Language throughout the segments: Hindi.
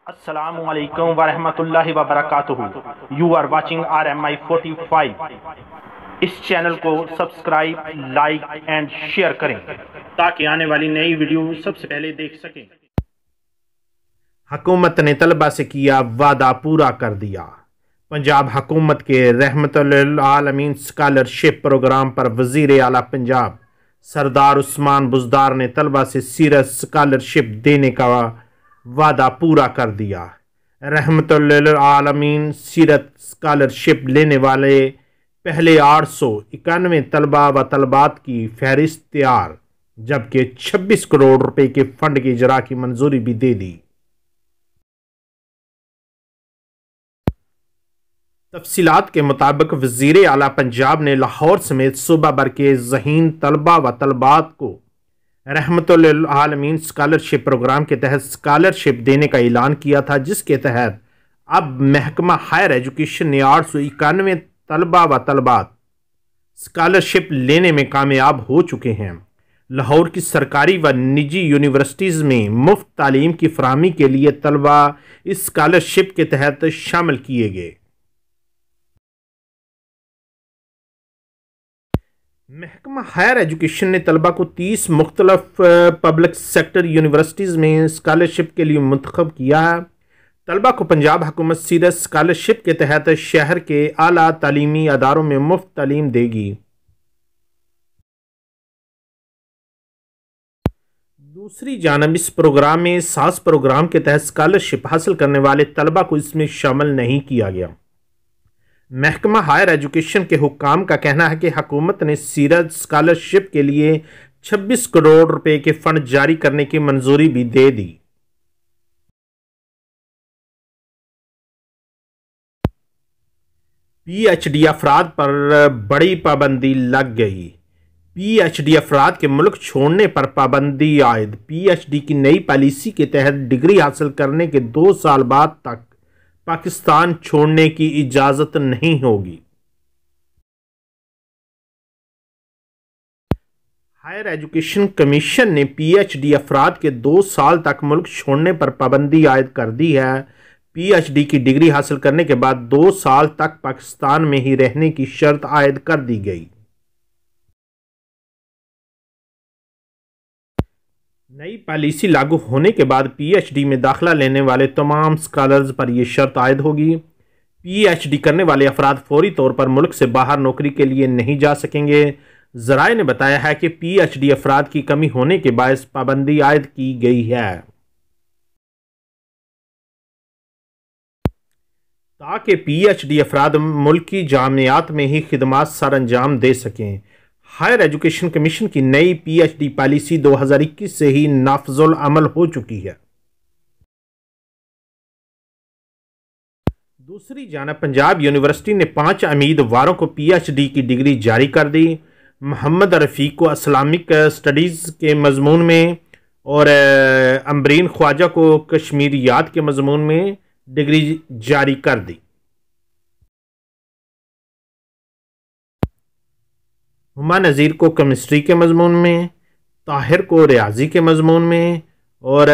Assalamualaikum warahmatullahi wabarakatuh. You are watching RMI 45. इस चैनल को सब्सक्राइब लाइक एंड शेयर करें ताकि आने वाली नई वीडियो सबसे पहले देख सकें हकूमत ने तलबा से किया वादा पूरा कर दिया पंजाब हकूमत के रहमत आलमीन स्कॉलरशिप प्रोग्राम पर वजीर अला पंजाब सरदार उस्मान बुजदार ने तलबा से सीरत स्कॉलरशिप देने का वादा पूरा कर दिया रहमत आलमीन सीरत स्कॉलरशिप लेने वाले पहले आठ सौ इक्यानवे तलबा व तलबात की फहरिस्त तैयार जबकि छब्बीस करोड़ रुपए के फंड की जरा की मंजूरी भी दे दी तफसीत के मुताबिक वजीर अला पंजाब ने लाहौर समेत सूबा भर के जहीन तलबा व तलबात को रहमत आलमीन स्कॉलरशिप प्रोग्राम के तहत स्कॉलरशिप देने का ऐलान किया था जिसके तहत अब महकमा हायर एजुकेशन ने आठ सौ इक्यानवे तलबा व तलबात स्कॉलरशिप लेने में कामयाब हो चुके हैं लाहौर की सरकारी व निजी यूनिवर्सिटीज़ में मुफ्त तालीम की फ्राहमी के लिए तलबा इस स्कॉलरशिप के तहत शामिल किए गए महकमा हायर एजुकेशन ने तलबा को तीस मुख्तलफ पब्लिक सेक्टर यूनिवर्सिटीज़ में स्कॉलरशिप के लिए मंतखब किया है तलबा को पंजाब हुकूमत सीरत स्कॉलरशिप के तहत शहर के अली तलीमी अदारों में मुफ्त तलीम देगी दूसरी जानब इस प्रोग्राम में सास प्रोग्राम के तहत स्कॉलरशिप हासिल करने वाले तलबा को इसमें शामिल नहीं किया गया महकमा हायर एजुकेशन के हुकाम का कहना है कि हकूमत ने सीरत स्कॉलरशिप के लिए 26 करोड़ रुपए के फंड जारी करने की मंजूरी भी दे दी पीएचडी अफराद पर बड़ी पाबंदी लग गई पीएचडी अफराद के मुल्क छोड़ने पर पाबंदी आयद पीएचडी की नई पॉलिसी के तहत डिग्री हासिल करने के दो साल बाद तक पाकिस्तान छोड़ने की इजाज़त नहीं होगी हायर एजुकेशन कमीशन ने पीएचडी अफराद के दो साल तक मुल्क छोड़ने पर पाबंदी आयद कर दी है पीएचडी की डिग्री हासिल करने के बाद दो साल तक पाकिस्तान में ही रहने की शर्त आयद कर दी गई नई पॉलिसी लागू होने के बाद पीएचडी में दाखिला लेने वाले तमाम स्कॉलर्स पर यह शर्त आयद होगी पीएचडी करने वाले अफराद फौरी तौर पर मुल्क से बाहर नौकरी के लिए नहीं जा सकेंगे जराए ने बताया है कि पीएचडी अफराद की कमी होने के बायस पाबंदी आयद की गई है ताकि पीएचडी अफराद मुल्की जामियात में ही खदमात सर अंजाम दे सकें हायर एजुकेशन कमीशन की नई पीएचडी पॉलिसी 2021 से ही नाफजुल अमल हो चुकी है दूसरी जानब पंजाब यूनिवर्सिटी ने पांच उम्मीदवारों को पीएचडी की डिग्री जारी कर दी मोहम्मद रफ़ीक को इस्लामिक स्टडीज़ के मजमून में और अम्बरीन ख्वाजा को कश्मीरियात के मजमून में डिग्री जारी कर दी हुमा नज़ीर को केमिस्ट्री के मजमून में ताहिर को रियाजी के मजमून में और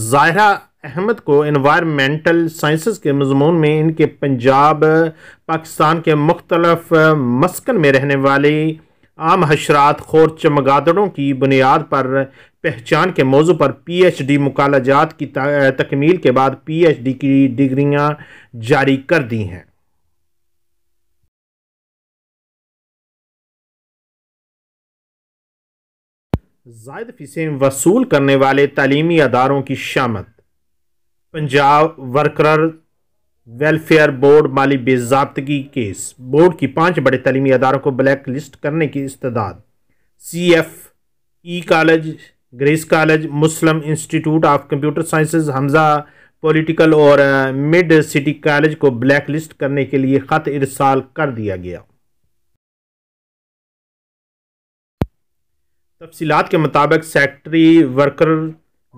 ज़ाहरा अहमद को इन्वायरमेंटल साइंसेस के मजमून में इनके पंजाब पाकिस्तान के मुख्तलफ मस्कन में रहने वाले आम हशरात खोर चमगादड़ों की बुनियाद पर पहचान के मौजू पर पी एच डी मुकालजात की तकमील के बाद पी एच डी की डिग्रियाँ जारी कर दी हैं जायद फीसें वसूल करने वाले तलीमी अदारों की शामत पंजाब वर्कर वेलफेयर बोर्ड माली बेजाबतगी केस बोर्ड की पांच बड़े तलीमी अदारों को ब्लैक लिस्ट करने की इस्तदाद C F E college grace college Muslim institute of computer sciences Hamza political और मिड सिटी कॉलेज को ब्लैक लिस्ट करने के लिए ख़त इरसाल कर दिया गया तफसीत के मुताबिक सेक्ट्री वर्कर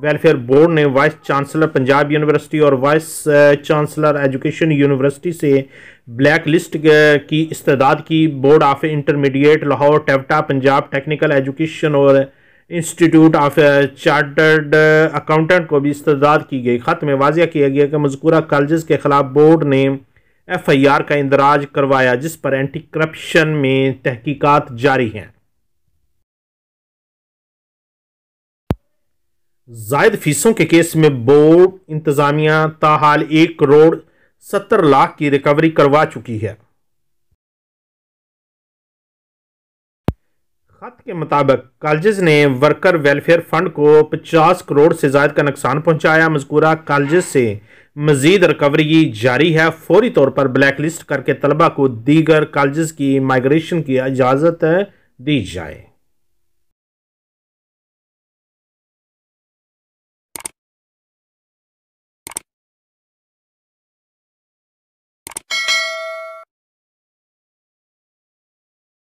वेलफेयर बोर्ड ने वाइस चांसलर पंजाब यूनिवर्सिटी और वाइस चांसलर एजुकेशन यूनिवर्सिटी से ब्लैक लिस्ट की इस्तेदाद की board of intermediate Lahore TEVTA Punjab technical education और इंस्टीट्यूट ऑफ चार्टर्ड अकाउंटेंट को भी इस्तेदाद की गई ख़त में वाजिया किया गया कि मजकूरा कॉलेज के खिलाफ बोर्ड ने एफ आई आर का इंदराज करवाया जिस पर एंटी करप्शन में तहकीकत जारी हैं जायद फीसों के केस में बोर्ड इंतजामिया ताहाल एक करोड़ सत्तर लाख की रिकवरी करवा चुकी है खत के मुताबिक कॉलेज ने वर्कर वेलफेयर फंड को 50 करोड़ से जायद का नुकसान पहुंचाया मजकूरा कॉलेज से मजीद रिकवरी जारी है फौरी तौर पर ब्लैक लिस्ट करके तलबा को दीगर कॉलेज की माइग्रेशन की इजाज़त दी जाए